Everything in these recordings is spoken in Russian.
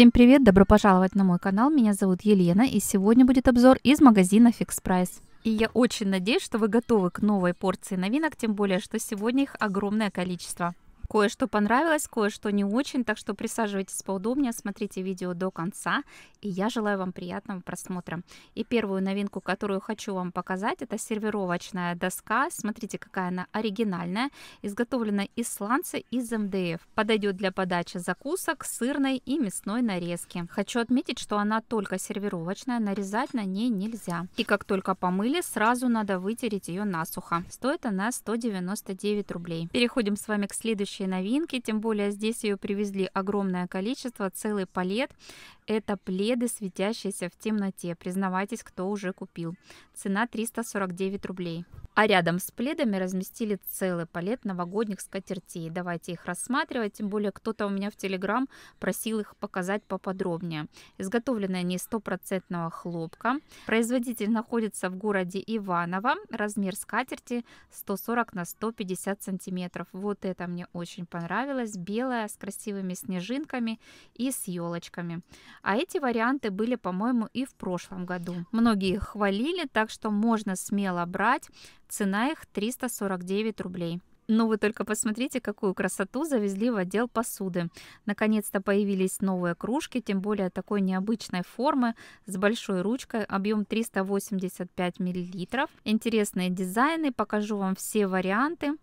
Всем привет, добро пожаловать на мой канал, меня зовут Елена и сегодня будет обзор из магазина Fix Price. И я очень надеюсь, что вы готовы к новой порции новинок, тем более, что сегодня их огромное количество. Кое-что понравилось, кое-что не очень, так что присаживайтесь поудобнее, смотрите видео до конца, и я желаю вам приятного просмотра. И первую новинку, которую хочу вам показать, это сервировочная доска. Смотрите, какая она оригинальная, изготовлена из сланца из МДФ. Подойдет для подачи закусок, сырной и мясной нарезки. Хочу отметить, что она только сервировочная, нарезать на ней нельзя. И как только помыли, сразу надо вытереть ее насухо. Стоит она 199 рублей. Переходим с вами к следующей настоящие новинки, тем более здесь ее привезли огромное количество, целый палет. Это пледы, светящиеся в темноте. Признавайтесь, кто уже купил. Цена 349 рублей а рядом с пледами разместили целый палет новогодних скатертей. Давайте их рассматривать, тем более кто-то у меня в Телеграм просил их показать поподробнее. Изготовлены они стопроцентного хлопка. Производитель находится в городе Иваново. Размер скатерти 140 на 150 сантиметров. Вот это мне очень понравилось. Белая с красивыми снежинками и с елочками. А эти варианты были, по-моему, и в прошлом году. Многие хвалили, так что можно смело брать. Цена их 349 рублей. Ну вы только посмотрите, какую красоту завезли в отдел посуды. Наконец-то появились новые кружки, тем более такой необычной формы, с большой ручкой, объем 385 мл. Интересные дизайны, покажу вам все варианты.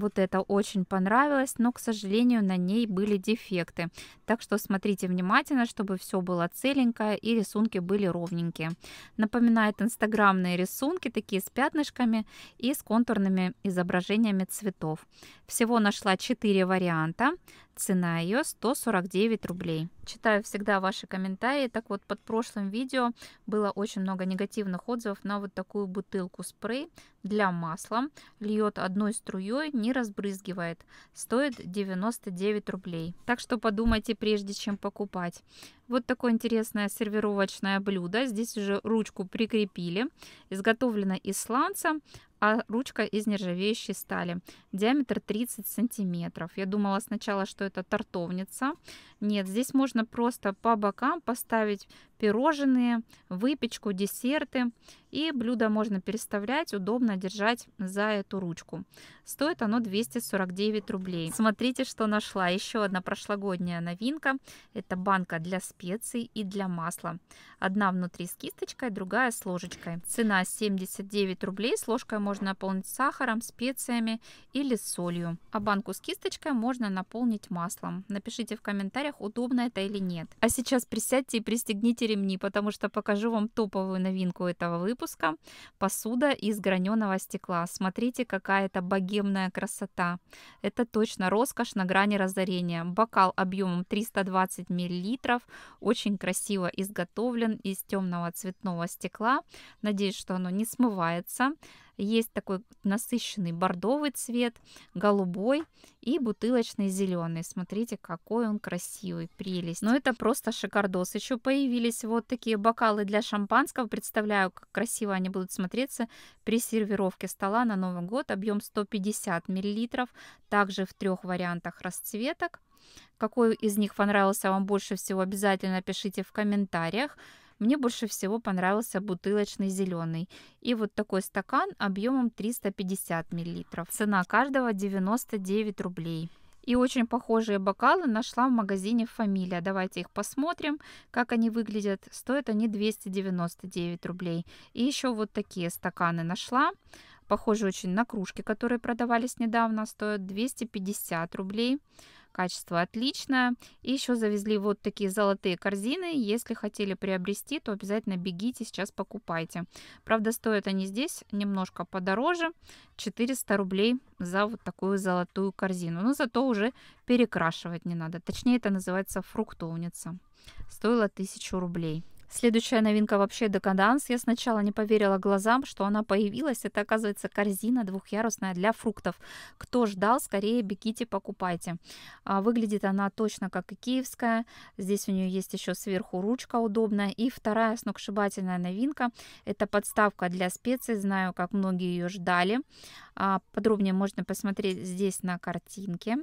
Вот это очень понравилось, но, к сожалению, на ней были дефекты. Так что смотрите внимательно, чтобы все было целенькое и рисунки были ровненькие. Напоминает инстаграмные рисунки, такие с пятнышками и с контурными изображениями цветов. Всего нашла 4 варианта, цена ее 149 рублей читаю всегда ваши комментарии. Так вот, под прошлым видео было очень много негативных отзывов на вот такую бутылку спрей для масла. Льет одной струей, не разбрызгивает. Стоит 99 рублей. Так что подумайте, прежде чем покупать. Вот такое интересное сервировочное блюдо. Здесь уже ручку прикрепили. Изготовлено из сланца, а ручка из нержавеющей стали. Диаметр 30 сантиметров. Я думала сначала, что это тартовница. Нет, здесь можно просто по бокам поставить пирожные, выпечку, десерты. И блюдо можно переставлять, удобно держать за эту ручку. Стоит оно 249 рублей. Смотрите, что нашла. Еще одна прошлогодняя новинка. Это банка для специй и для масла. Одна внутри с кисточкой, другая с ложечкой. Цена 79 рублей. С ложкой можно наполнить сахаром, специями или солью. А банку с кисточкой можно наполнить маслом. Напишите в комментариях, удобно это или нет. А сейчас присядьте и пристегните ремни, потому что покажу вам топовую новинку этого выпуска выпуска. Посуда из граненого стекла. Смотрите, какая это богемная красота. Это точно роскошь на грани разорения. Бокал объемом 320 мл. Очень красиво изготовлен из темного цветного стекла. Надеюсь, что оно не смывается. Есть такой насыщенный бордовый цвет, голубой и бутылочный зеленый. Смотрите, какой он красивый, прелесть. Но ну, это просто шикардос. Еще появились вот такие бокалы для шампанского. Представляю, как красиво они будут смотреться при сервировке стола на Новый год. Объем 150 миллилитров. также в трех вариантах расцветок. Какой из них понравился вам больше всего, обязательно пишите в комментариях. Мне больше всего понравился бутылочный зеленый. И вот такой стакан объемом 350 мл. Цена каждого 99 рублей. И очень похожие бокалы нашла в магазине «Фамилия». Давайте их посмотрим, как они выглядят. Стоят они 299 рублей. И еще вот такие стаканы нашла. Похожи очень на кружки, которые продавались недавно. Стоят 250 рублей. Качество отличное. И еще завезли вот такие золотые корзины. Если хотели приобрести, то обязательно бегите, сейчас покупайте. Правда, стоят они здесь немножко подороже. 400 рублей за вот такую золотую корзину. Но зато уже перекрашивать не надо. Точнее, это называется фруктовница. Стоило 1000 рублей. Следующая новинка вообще декаданс. Я сначала не поверила глазам, что она появилась. Это, оказывается, корзина двухъярусная для фруктов. Кто ждал, скорее бегите, покупайте. А, выглядит она точно как и киевская. Здесь у нее есть еще сверху ручка удобная. И вторая сногсшибательная новинка. Это подставка для специй. Знаю, как многие ее ждали. А, подробнее можно посмотреть здесь на картинке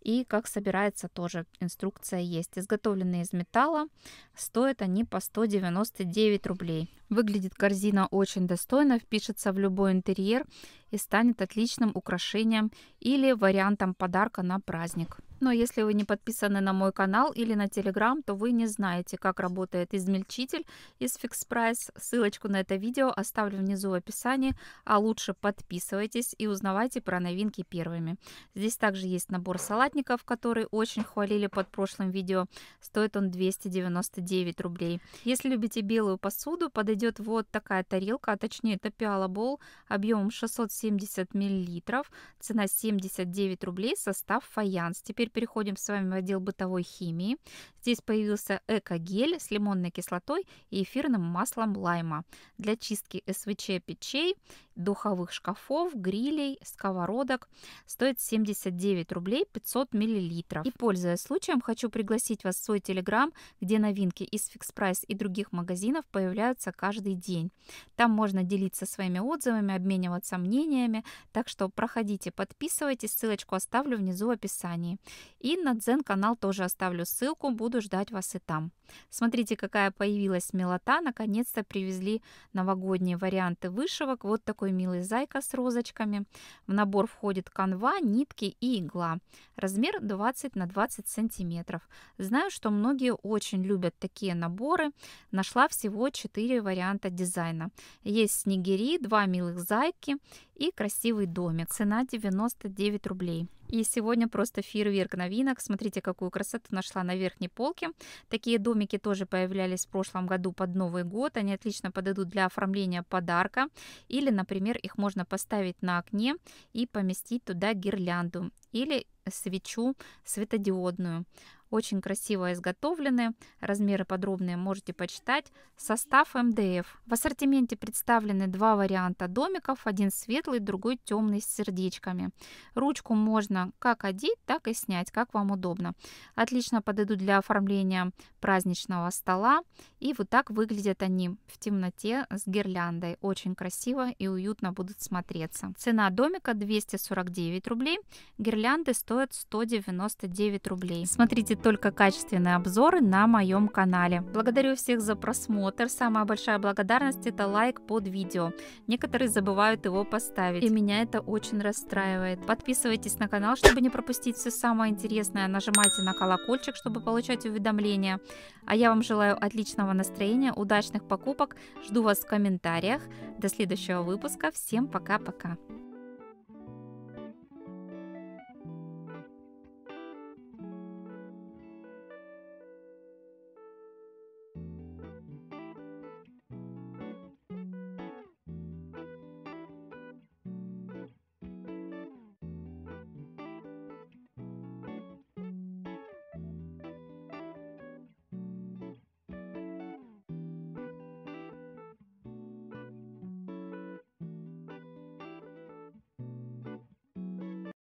и как собирается тоже инструкция есть. Изготовленные из металла, стоят они по 199 рублей. Выглядит корзина очень достойно, впишется в любой интерьер и станет отличным украшением или вариантом подарка на праздник. Но если вы не подписаны на мой канал или на Telegram, то вы не знаете, как работает измельчитель из FixPrice. Ссылочку на это видео оставлю внизу в описании, а лучше подписывайтесь и узнавайте про новинки первыми. Здесь также есть набор салатников, который очень хвалили под прошлым видео. Стоит он 299 рублей. Если любите белую посуду, подойдет идет вот такая тарелка, а точнее это пиалабол, объемом 670 миллилитров, цена 79 рублей, состав фаянс. Теперь переходим с вами в отдел бытовой химии. Здесь появился эко-гель с лимонной кислотой и эфирным маслом лайма для чистки СВЧ печей, духовых шкафов, грилей, сковородок. Стоит 79 рублей 500 миллилитров. И пользуясь случаем, хочу пригласить вас в свой телеграм, где новинки из фикс прайс и других магазинов появляются каждый каждый день. Там можно делиться своими отзывами, обмениваться мнениями, так что проходите, подписывайтесь, ссылочку оставлю внизу в описании. И на дзен-канал тоже оставлю ссылку, буду ждать вас и там. Смотрите, какая появилась милота, наконец-то привезли новогодние варианты вышивок, вот такой милый зайка с розочками. В набор входит канва, нитки и игла. Размер 20 на 20 сантиметров. Знаю, что многие очень любят такие наборы. Нашла всего 4 варианта варианта дизайна. Есть снегири, два милых зайки и красивый домик. Цена 99 рублей. И сегодня просто фейерверк новинок. Смотрите, какую красоту нашла на верхней полке. Такие домики тоже появлялись в прошлом году под Новый год. Они отлично подойдут для оформления подарка. Или, например, их можно поставить на окне и поместить туда гирлянду или свечу светодиодную. Очень красиво изготовлены, размеры подробные можете почитать. Состав МДФ. В ассортименте представлены два варианта домиков, один светлый, другой темный с сердечками. Ручку можно как одеть, так и снять, как вам удобно. Отлично подойдут для оформления праздничного стола. И вот так выглядят они в темноте с гирляндой. Очень красиво и уютно будут смотреться. Цена домика 249 рублей, гирлянды стоят 199 рублей. Смотрите только качественные обзоры на моем канале. Благодарю всех за просмотр. Самая большая благодарность это лайк под видео. Некоторые забывают его поставить. И меня это очень расстраивает. Подписывайтесь на канал, чтобы не пропустить все самое интересное. Нажимайте на колокольчик, чтобы получать уведомления. А я вам желаю отличного настроения, удачных покупок. Жду вас в комментариях. До следующего выпуска. Всем пока-пока.